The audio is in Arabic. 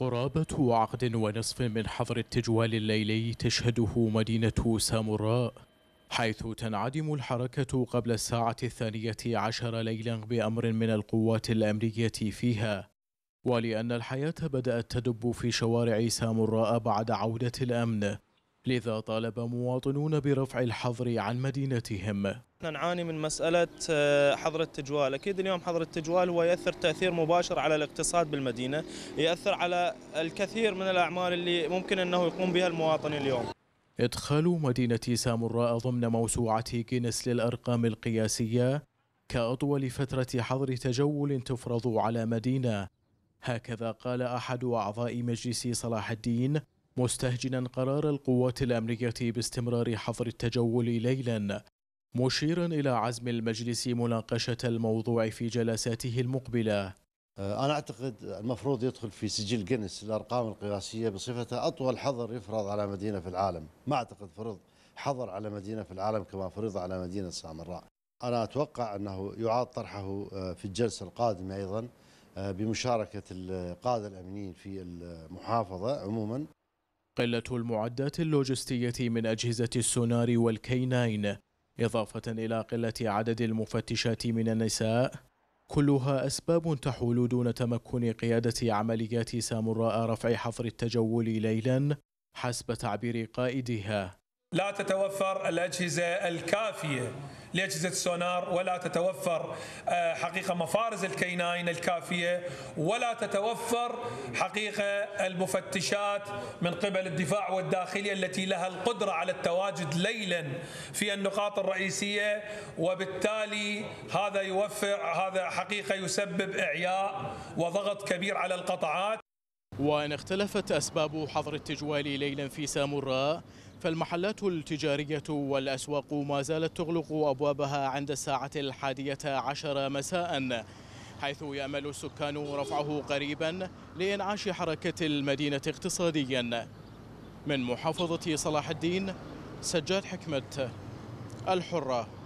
قرابة عقد ونصف من حظر التجوال الليلي تشهده مدينة ساموراء حيث تنعدم الحركة قبل الساعة الثانية عشر ليلا بأمر من القوات الأمنية فيها ولأن الحياة بدأت تدب في شوارع ساموراء بعد عودة الأمن لذا طالب مواطنون برفع الحظر عن مدينتهم نعاني من مسألة آه، حظر التجوال أكيد اليوم حظر التجوال هو يأثر تأثير مباشر على الاقتصاد بالمدينة يأثر على الكثير من الأعمال اللي ممكن أنه يقوم بها المواطن اليوم إدخال مدينة سامراء ضمن موسوعة جينيس للأرقام القياسية كأطول فترة حظر تجول تفرض على مدينة هكذا قال أحد أعضاء مجلس صلاح الدين مستهجنا قرار القوات الأمريكية باستمرار حظر التجول ليلا مشيرا إلى عزم المجلس مناقشة الموضوع في جلساته المقبلة أه، أنا أعتقد المفروض يدخل في سجل جنس الأرقام القياسية بصفته أطول حظر يفرض على مدينة في العالم ما أعتقد فرض حظر على مدينة في العالم كما فرض على مدينة سامراء أنا أتوقع أنه يعاد طرحه أه، في الجلسة القادمة أيضا أه، بمشاركة القادة الأمنيين في المحافظة عموما قلة المعدات اللوجستية من أجهزة السونار والكيناين إضافة إلى قلة عدد المفتشات من النساء كلها أسباب تحول دون تمكن قيادة عمليات ساموراء رفع حفر التجول ليلا حسب تعبير قائدها لا تتوفر الأجهزة الكافية لأجهزة السونار ولا تتوفر آه، حقيقة مفارز الكيناين الكافية ولا تتوفر حقيقة المفتشات من قبل الدفاع والداخلية التي لها القدرة على التواجد ليلا في النقاط الرئيسية وبالتالي هذا يوفر هذا حقيقة يسبب إعياء وضغط كبير على القطعات وإن اختلفت أسباب حظر التجوال ليلا في سامراء فالمحلات التجارية والأسواق ما زالت تغلق أبوابها عند الساعة الحادية عشر مساء حيث يأمل السكان رفعه قريبا لإنعاش حركة المدينة اقتصاديا من محافظة صلاح الدين سجاد حكمة الحرة